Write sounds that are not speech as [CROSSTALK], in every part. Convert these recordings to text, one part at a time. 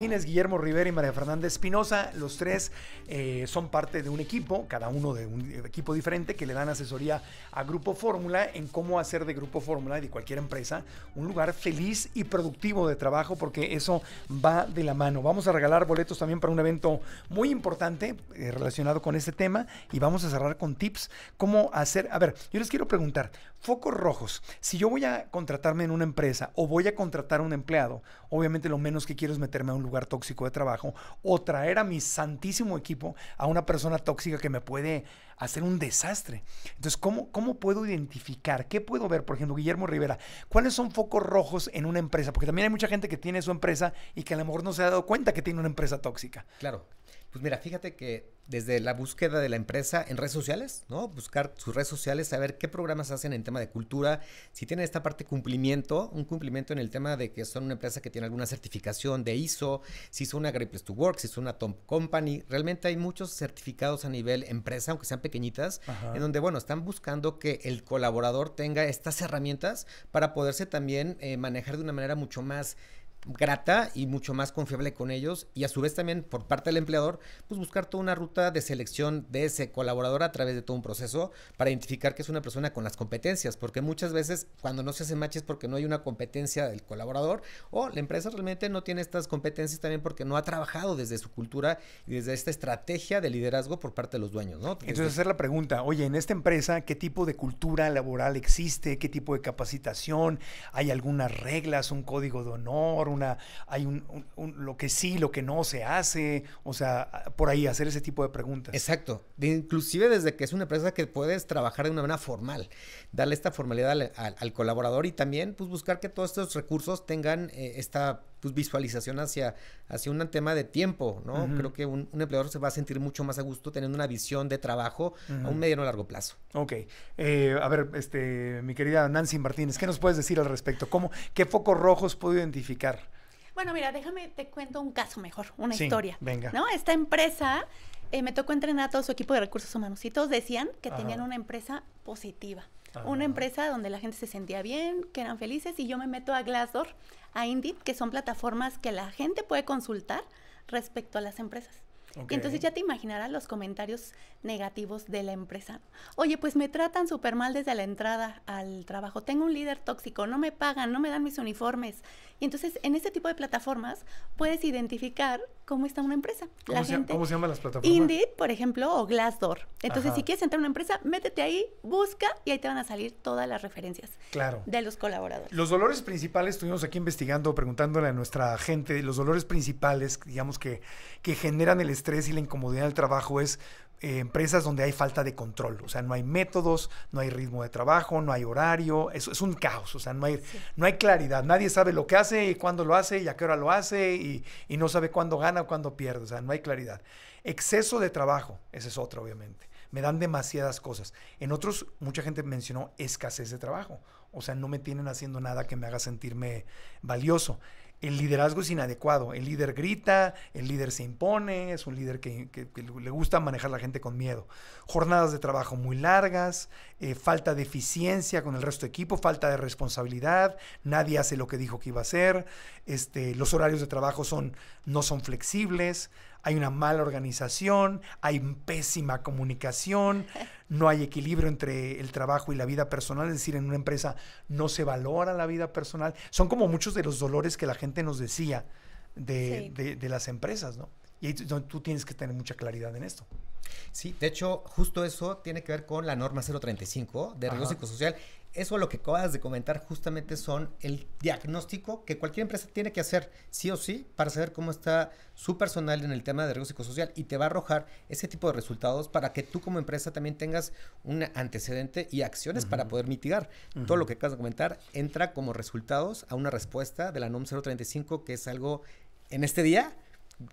Guillermo Rivera y María Fernanda Espinosa, los tres eh, son parte de un equipo, cada uno de un equipo diferente, que le dan asesoría a Grupo Fórmula en cómo hacer de Grupo Fórmula y de cualquier empresa un lugar feliz y productivo de trabajo, porque eso va de la mano. Vamos a regalar boletos también para un evento muy importante eh, relacionado con este tema y vamos a cerrar con tips, cómo hacer, a ver, yo les quiero preguntar, focos rojos, si yo voy a contratarme en una empresa o voy a contratar a un empleado, obviamente lo menos que quiero es meterme a un lugar lugar tóxico de trabajo o traer a mi santísimo equipo a una persona tóxica que me puede hacer un desastre. Entonces, ¿cómo, cómo puedo identificar? ¿Qué puedo ver? Por ejemplo, Guillermo Rivera, ¿cuáles son focos rojos en una empresa? Porque también hay mucha gente que tiene su empresa y que a lo mejor no se ha dado cuenta que tiene una empresa tóxica. Claro. Pues mira, fíjate que desde la búsqueda de la empresa en redes sociales, ¿no? Buscar sus redes sociales, saber qué programas hacen en tema de cultura, si tienen esta parte cumplimiento, un cumplimiento en el tema de que son una empresa que tiene alguna certificación de ISO, si es una Great Place to Work, si es una Tom Company. Realmente hay muchos certificados a nivel empresa, aunque sean pequeñitas, en donde, bueno, están buscando que el colaborador tenga estas herramientas para poderse también eh, manejar de una manera mucho más grata y mucho más confiable con ellos y a su vez también por parte del empleador, pues buscar toda una ruta de selección de ese colaborador a través de todo un proceso para identificar que es una persona con las competencias, porque muchas veces cuando no se hace match es porque no hay una competencia del colaborador o la empresa realmente no tiene estas competencias también porque no ha trabajado desde su cultura y desde esta estrategia de liderazgo por parte de los dueños, Entonces hacer la pregunta, oye, en esta empresa, ¿qué tipo de cultura laboral existe? ¿Qué tipo de capacitación? ¿Hay algunas reglas, un código de honor? hay un, lo que sí, lo que no se hace, o sea, por ahí hacer ese tipo de preguntas. Exacto, inclusive desde que es una empresa que puedes trabajar de una manera formal, darle esta formalidad al, colaborador y también pues buscar que todos estos recursos tengan eh, esta pues, visualización hacia, hacia un tema de tiempo, ¿no? Creo que un, empleador se va a sentir mucho más a gusto teniendo una visión de trabajo a un mediano o largo plazo. Ok. Eh, a ver, este, mi querida Nancy Martínez, ¿qué nos puedes decir al respecto? ¿Cómo, ¿Qué focos rojos puedo identificar? Bueno, mira, déjame, te cuento un caso mejor, una historia. Venga. ¿No? Esta empresa, eh, me tocó entrenar a todo su equipo de recursos humanos y todos decían que tenían una empresa positiva. Una empresa donde la gente se sentía bien, que eran felices, y yo me meto a Glassdoor, a Indeed, que son plataformas que la gente puede consultar respecto a las empresas. Y entonces ya te imaginarás los comentarios negativos de la empresa. Oye, pues me tratan súper mal desde la entrada al trabajo. Tengo un líder tóxico, no me pagan, no me dan mis uniformes. Y entonces en este tipo de plataformas puedes identificar cómo está una empresa. La ¿Cómo, se, ¿Cómo llaman las plataformas? Indeed, por ejemplo, o Glassdoor. Entonces, si quieres entrar a una empresa, métete ahí, busca y ahí te van a salir todas las referencias. De los colaboradores. Los dolores principales, estuvimos aquí investigando, preguntándole a nuestra gente, los dolores principales, digamos, que, que generan el estrés y la incomodidad del trabajo es eh, empresas donde hay falta de control, o sea, no hay métodos, no hay ritmo de trabajo, no hay horario, es, es un caos, o sea, no hay, no hay claridad, nadie sabe lo que hace y cuándo lo hace y a qué hora lo hace y, y no sabe cuándo gana o cuándo pierde, o sea, no hay claridad. Exceso de trabajo, ese es otro, obviamente. Me dan demasiadas cosas. En otros, mucha gente mencionó escasez de trabajo, o sea, no me tienen haciendo nada que me haga sentirme valioso el liderazgo es inadecuado. El líder grita, el líder se impone, es un líder que, le gusta manejar a la gente con miedo. Jornadas de trabajo muy largas, eh, falta de eficiencia con el resto de equipo, falta de responsabilidad, nadie hace lo que dijo que iba a hacer, este, los horarios de trabajo son, no son flexibles, hay una mala organización, hay pésima comunicación, [LAUGHS] no hay equilibrio entre el trabajo y la vida personal, es decir, en una empresa no se valora la vida personal. Son como muchos de los dolores que la gente nos decía de, de las empresas, ¿no? Y ahí tú tienes que tener mucha claridad en esto. Sí, de hecho, justo eso tiene que ver con la norma 035 de riesgo psicosocial. Eso lo que acabas de comentar justamente son el diagnóstico que cualquier empresa tiene que hacer sí o sí para saber cómo está su personal en el tema de riesgo psicosocial y te va a arrojar ese tipo de resultados para que tú como empresa también tengas un antecedente y acciones para poder mitigar. Todo lo que acabas de comentar entra como resultados a una respuesta de la NOM 035 que es algo en este día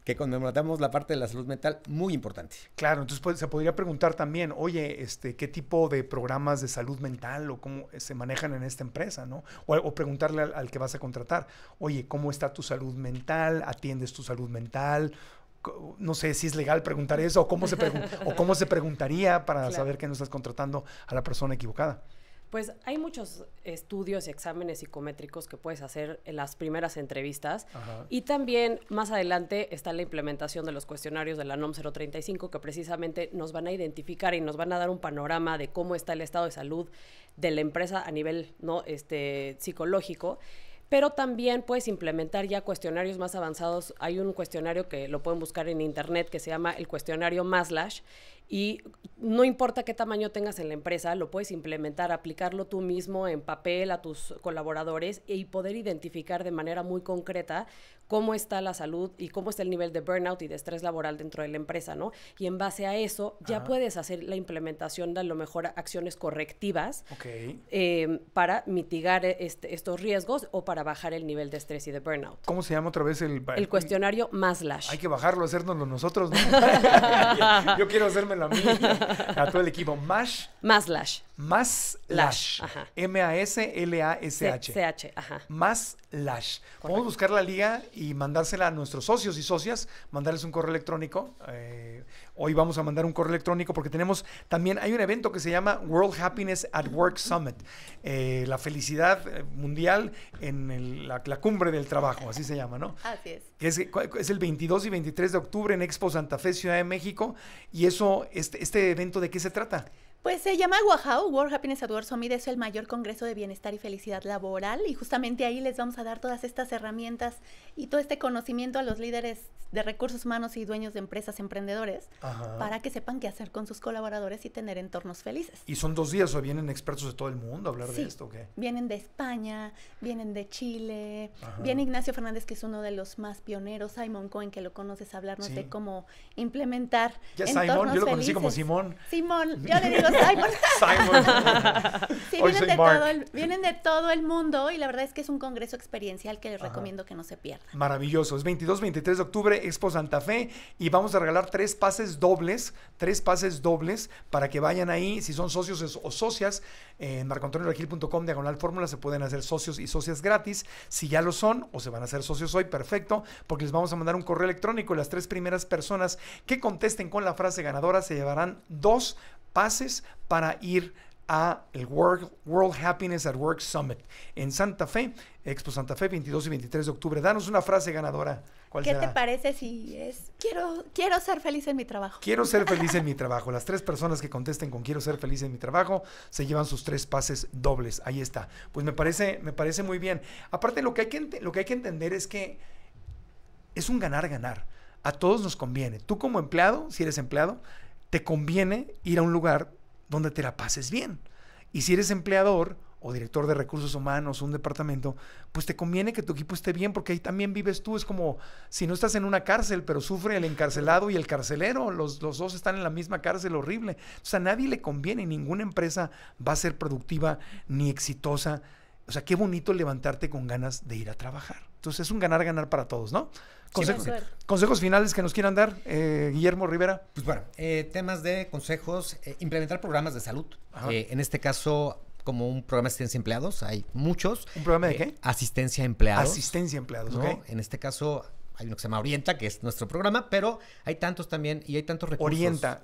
que conmemoramos la parte de la salud mental muy importante. Claro, entonces pues, se podría preguntar también, oye, este, ¿qué tipo de programas de salud mental o cómo se manejan en esta empresa, no? O, preguntarle al, que vas a contratar, oye, ¿cómo está tu salud mental? ¿Atiendes tu salud mental? No sé si es legal preguntar eso o cómo se, o cómo se preguntaría para [LAUGHS] saber que no estás contratando a la persona equivocada. Pues hay muchos estudios y exámenes psicométricos que puedes hacer en las primeras entrevistas. Y también más adelante está la implementación de los cuestionarios de la NOM 035 que precisamente nos van a identificar y nos van a dar un panorama de cómo está el estado de salud de la empresa a nivel ¿no? este, psicológico pero también puedes implementar ya cuestionarios más avanzados. Hay un cuestionario que lo pueden buscar en internet que se llama el cuestionario Maslash, y no importa qué tamaño tengas en la empresa, lo puedes implementar, aplicarlo tú mismo en papel a tus colaboradores y poder identificar de manera muy concreta cómo está la salud y cómo está el nivel de burnout y de estrés laboral dentro de la empresa, ¿no? Y en base a eso ya puedes hacer la implementación de a lo mejor acciones correctivas eh, para mitigar e-, este, estos riesgos o para bajar el nivel de estrés y de burnout. ¿Cómo se llama otra vez el... cuestionario el cuestionario Maslash. Hay que bajarlo, hacérnoslo nosotros, [LAUGHS] yo quiero hacerme a todo el equipo. Mash. Maslash. Maslash. LASH M-A-S-L-A-S-H. C-H, Podemos buscar la liga y mandársela a nuestros socios y socias, mandarles un correo electrónico. Eh, hoy vamos a mandar un correo electrónico porque tenemos también, hay un evento que se llama World Happiness at Work Summit, eh, la felicidad eh, mundial en la, cumbre del trabajo, así se llama, ¿no? Así es. es. Es el 22 y 23 de octubre en Expo Santa Fe, Ciudad de México, y eso este, este evento de qué se trata? Pues se llama Guajau, World Happiness Award Work es el mayor congreso de bienestar y felicidad laboral y justamente ahí les vamos a dar todas estas herramientas y todo este conocimiento a los líderes de recursos humanos y dueños de empresas emprendedores para que sepan qué hacer con sus colaboradores y tener entornos felices. ¿Y son dos días o vienen expertos de todo el mundo a hablar de esto? ¿qué? Vienen de España, vienen de Chile, viene Ignacio Fernández que es uno de los más pioneros, Simon Cohen que lo conoces a hablarnos de cómo implementar. Ya Simon, yo lo conocí como Simón. Simón, yo le digo [LAUGHS] Simon. sí, vienen de, todo el, mundo y la verdad es que es un congreso experiencial que les recomiendo que no se pierdan. Maravilloso. Es 22, 23 de octubre, Expo Santa Fe y vamos a regalar tres pases dobles, tres pases dobles para que vayan ahí. Si son socios o socias, en marcoantonioregil.com diagonal fórmula se pueden hacer socios y socias gratis. Si ya lo son o se van a hacer socios hoy, perfecto, porque les vamos a mandar un correo electrónico y las tres primeras personas que contesten con la frase ganadora se llevarán dos pases para ir a el World, Happiness at Work Summit en Santa Fe, Expo Santa Fe, 22 y 23 de octubre. Danos una frase ganadora. ¿Qué te parece si es quiero, quiero ser feliz en mi trabajo? Quiero ser [LAUGHS] feliz en mi trabajo. Las tres personas que contesten con quiero ser feliz en mi trabajo se llevan sus tres pases dobles. Ahí está. Pues me parece, me parece muy bien. Aparte, lo que hay que, lo que, hay que entender es que es un ganar-ganar. A todos nos conviene. Tú como empleado, si eres empleado, te conviene ir a un lugar donde te la pases bien. Y si eres empleador o director de recursos humanos, un departamento, pues te conviene que tu equipo esté bien porque ahí también vives tú. Es como si no estás en una cárcel, pero sufre el encarcelado y el carcelero. Los, los dos están en la misma cárcel, horrible. O sea, a nadie le conviene, ninguna empresa va a ser productiva ni exitosa o sea, qué bonito levantarte con ganas de ir a trabajar. Entonces es un ganar, ganar para todos, ¿no? Consejos consejos finales que nos quieran dar, eh, Guillermo Rivera. Pues bueno, eh, temas de consejos, eh, implementar programas de salud. en este caso, como un programa de asistencia a empleados, hay muchos. ¿Un programa de qué? Asistencia a empleados. Asistencia a empleados, ¿no? En este caso, hay uno que se llama Orienta, que es nuestro programa, pero hay tantos también y hay tantos recursos. Orienta.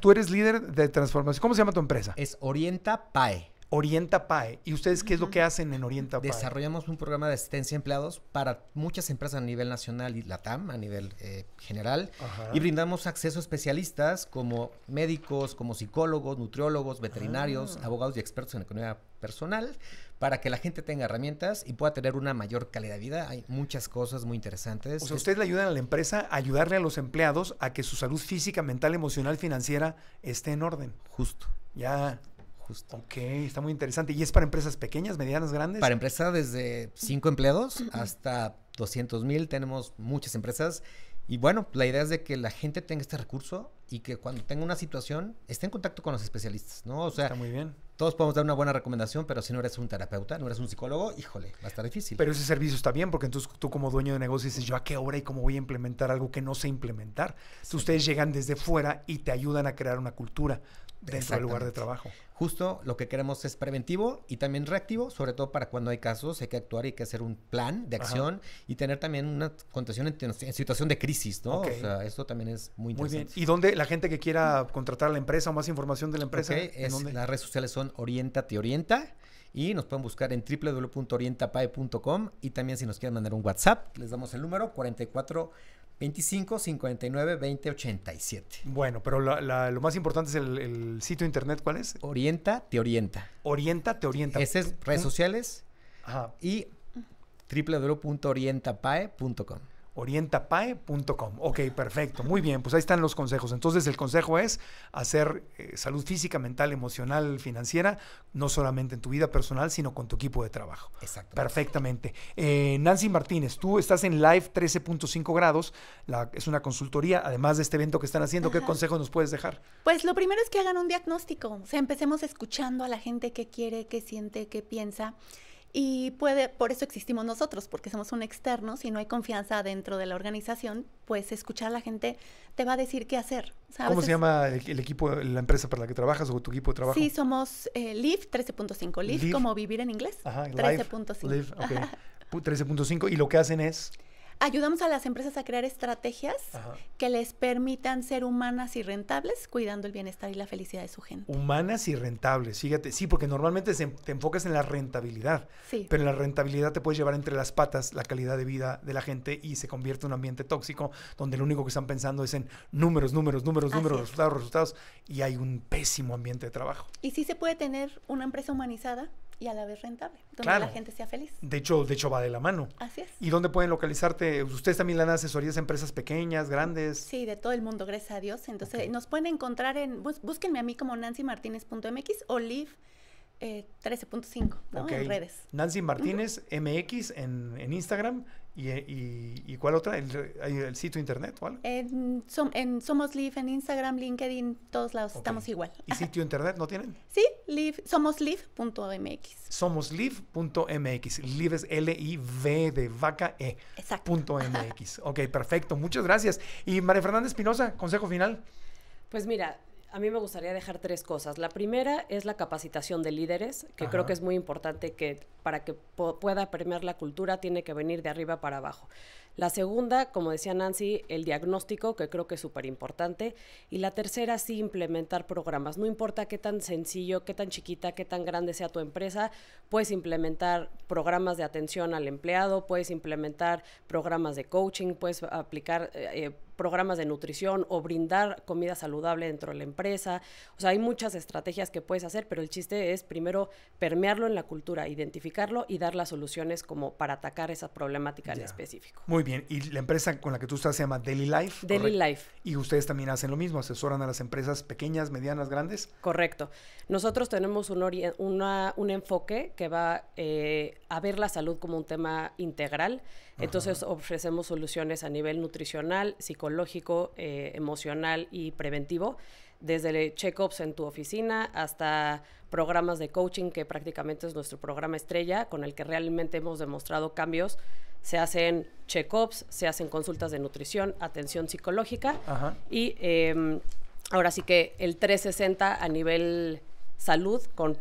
tú, eres líder de transformación. ¿Cómo se llama tu empresa? Es Orienta PAE. Orienta PAE. ¿Y ustedes qué es lo que hacen en Orienta PAE? Desarrollamos un programa de asistencia a empleados para muchas empresas a nivel nacional y LATAM, a nivel eh, general, y brindamos acceso a especialistas como médicos, como psicólogos, nutriólogos, veterinarios, ah. abogados y expertos en economía personal para que la gente tenga herramientas y pueda tener una mayor calidad de vida. Hay muchas cosas muy interesantes. O sea, ustedes le ayudan a la empresa a ayudarle a los empleados a que su salud física, mental, emocional, financiera esté en orden. Justo. Ya. Ok, está muy interesante. ¿Y es para empresas pequeñas, medianas, grandes? Para empresas desde 5 empleados hasta 200 mil. Tenemos muchas empresas. Y bueno, la idea es de que la gente tenga este recurso y que cuando tenga una situación esté en contacto con los especialistas, ¿no? O sea, Está muy bien. todos podemos dar una buena recomendación, pero si no eres un terapeuta, no eres un psicólogo, híjole, va a estar difícil. Pero ese servicio está bien porque entonces tú como dueño de negocio dices, yo a qué hora y cómo voy a implementar algo que no sé implementar. Si ustedes llegan desde fuera y te ayudan a crear una cultura dentro del lugar de trabajo. Justo lo que queremos es preventivo y también reactivo, sobre todo para cuando hay casos, hay que actuar, y hay que hacer un plan de acción y tener también una contención en, situación de crisis, ¿no? O sea, esto también es muy interesante. Muy bien. ¿Y dónde la gente que quiera contratar a la empresa o más información de la empresa? Las redes sociales son Orienta Te Orienta y nos pueden buscar en www.orientapae.com y también si nos quieren mandar un WhatsApp, les damos el número 44 25 59 20 87. Bueno, pero lo más importante es el, sitio internet, ¿cuál es? Orienta, te orienta. Orienta, te orienta. Esas es redes sociales Ajá. y www.orientapae.com orientapae.com. Ok, perfecto. Muy bien, pues ahí están los consejos. Entonces el consejo es hacer eh, salud física, mental, emocional, financiera, no solamente en tu vida personal, sino con tu equipo de trabajo. Exacto. Perfectamente. Eh, Nancy Martínez, tú estás en Live 13.5 grados, es una consultoría, además de este evento que están haciendo, ¿qué consejo nos puedes dejar? Pues lo primero es que hagan un diagnóstico, o sea, empecemos escuchando a la gente qué quiere, qué siente, qué piensa. Y puede, por eso existimos nosotros, porque somos un externo, si no hay confianza dentro de la organización, pues escuchar a la gente te va a decir qué hacer. ¿Cómo se llama el, equipo, la empresa para la que trabajas o tu equipo de trabajo? Sí, somos eh, 13.5, Live, como vivir en inglés, 13.5. 13.5 [LAUGHS] y lo que hacen es... Ayudamos a las empresas a crear estrategias que les permitan ser humanas y rentables, cuidando el bienestar y la felicidad de su gente. Humanas y rentables, fíjate, sí, porque normalmente te enfocas en la rentabilidad, sí. pero la rentabilidad te puede llevar entre las patas la calidad de vida de la gente y se convierte en un ambiente tóxico donde lo único que están pensando es en números, números, números, números, resultados, resultados, y hay un pésimo ambiente de trabajo. Y sí se puede tener una empresa humanizada y a la vez rentable, donde la gente sea feliz. De hecho, de hecho va de la mano. Así es. ¿Y dónde pueden localizarte? Ustedes también le dan asesorías a empresas pequeñas, grandes. Sí, de todo el mundo, gracias a Dios. Entonces, nos pueden encontrar en búsquenme a mí como nancymartinez.mx o live eh, 13.5 ¿no? en redes. Nancy Martínez MX en, en Instagram ¿Y, cuál otra? ¿El, sitio internet o En, en Somos Live, en Instagram, LinkedIn, todos lados estamos igual. ¿Y sitio internet no tienen? Sí, live, somoslive.mx. Somoslive.mx. Live es L-I-V de vaca E. Exacto. Punto .mx. Ok, perfecto. Muchas gracias. Y María Fernanda Espinosa, consejo final. Pues mira, a mí me gustaría dejar tres cosas. La primera es la capacitación de líderes, que creo que es muy importante que para que pueda premiar la cultura tiene que venir de arriba para abajo. La segunda, como decía Nancy, el diagnóstico, que creo que es súper importante. Y la tercera, sí, implementar programas. No importa qué tan sencillo, qué tan chiquita, qué tan grande sea tu empresa, puedes implementar programas de atención al empleado, puedes implementar programas de coaching, puedes aplicar... Eh, eh, programas de nutrición o brindar comida saludable dentro de la empresa. O sea, hay muchas estrategias que puedes hacer, pero el chiste es primero permearlo en la cultura, identificarlo y dar las soluciones como para atacar esa problemática en específico. Muy bien, y la empresa con la que tú estás se llama Daily Life. Daily Life. Y ustedes también hacen lo mismo, asesoran a las empresas pequeñas, medianas, grandes. Correcto. Nosotros tenemos un, enfoque que va eh, a ver la salud como un tema integral. Entonces ofrecemos soluciones a nivel nutricional, psicológico, psicológico, eh, emocional y preventivo, desde check-ups en tu oficina hasta programas de coaching, que prácticamente es nuestro programa estrella, con el que realmente hemos demostrado cambios. Se hacen check-ups, se hacen consultas de nutrición, atención psicológica y em, ahora sí que el 360 a nivel salud con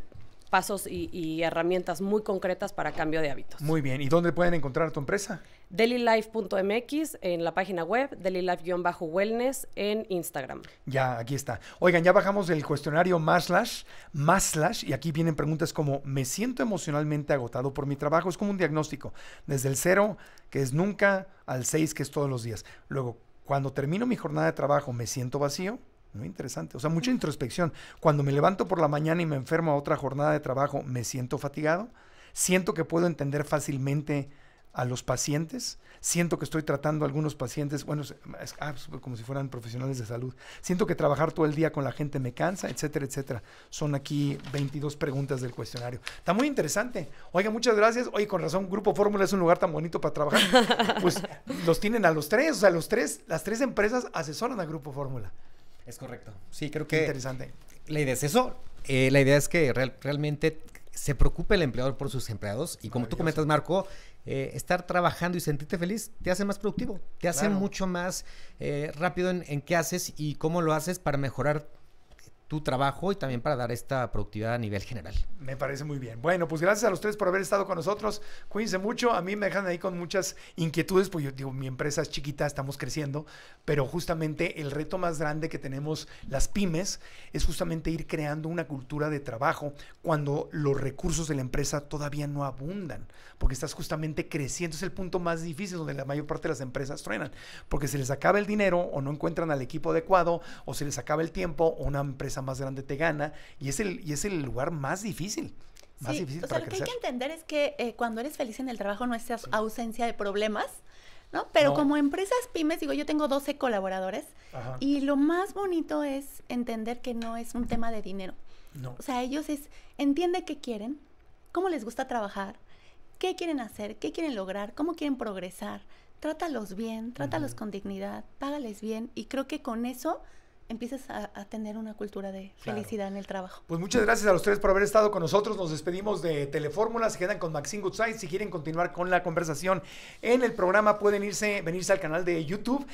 pasos y, herramientas muy concretas para cambio de hábitos. Muy bien, ¿y dónde pueden encontrar tu empresa? dailylife.mx en la página web, dailylife-wellness en Instagram. Ya, aquí está. Oigan, ya bajamos el cuestionario Maslash, Maslash, y aquí vienen preguntas como, ¿me siento emocionalmente agotado por mi trabajo? Es como un diagnóstico, desde el cero, que es nunca, al seis, que es todos los días. Luego, cuando termino mi jornada de trabajo, ¿me siento vacío? Muy interesante. O sea, mucha introspección. Cuando me levanto por la mañana y me enfermo a otra jornada de trabajo, me siento fatigado. Siento que puedo entender fácilmente a los pacientes. Siento que estoy tratando a algunos pacientes, bueno, ah, como si fueran profesionales de salud. Siento que trabajar todo el día con la gente me cansa, etcétera, etcétera. Son aquí 22 preguntas del cuestionario. Está muy interesante. Oiga, muchas gracias. Oye, con razón, Grupo Fórmula es un lugar tan bonito para trabajar. Pues los tienen a los tres, o sea, los tres, las tres empresas asesoran a Grupo Fórmula. Es correcto. Sí, creo que... interesante. La idea es eso. Eh, la idea es que realmente se preocupe el empleador por sus empleados y como tú comentas, Marco, eh, estar trabajando y sentirte feliz te hace más productivo, te hace mucho más eh, rápido en, en, qué haces y cómo lo haces para mejorar tu trabajo y también para dar esta productividad a nivel general. Me parece muy bien. Bueno, pues gracias a los tres por haber estado con nosotros. Cuídense mucho. A mí me dejan ahí con muchas inquietudes, pues yo digo, mi empresa es chiquita, estamos creciendo, pero justamente el reto más grande que tenemos las pymes es justamente ir creando una cultura de trabajo cuando los recursos de la empresa todavía no abundan, porque estás justamente creciendo. Es el punto más difícil donde la mayor parte de las empresas truenan, porque se les acaba el dinero o no encuentran al equipo adecuado o se les acaba el tiempo o una empresa más grande te gana y es el, y es el lugar más difícil. Más difícil o sea, lo que hay que entender es que eh, cuando eres feliz en el trabajo no es ausencia de problemas, ¿no? Pero como empresas pymes, digo, yo tengo 12 colaboradores y lo más bonito es entender que no es un tema de dinero. No. O sea, ellos es, entiende qué quieren, cómo les gusta trabajar, qué quieren hacer, qué quieren lograr, cómo quieren progresar. Trátalos bien, trátalos con dignidad, págales bien y creo que con eso empiezas a, tener una cultura de felicidad en el trabajo. Pues muchas gracias a los tres por haber estado con nosotros. Nos despedimos de Telefórmula. Se quedan con Maxine Goodside. Si quieren continuar con la conversación en el programa, pueden irse, venirse al canal de YouTube.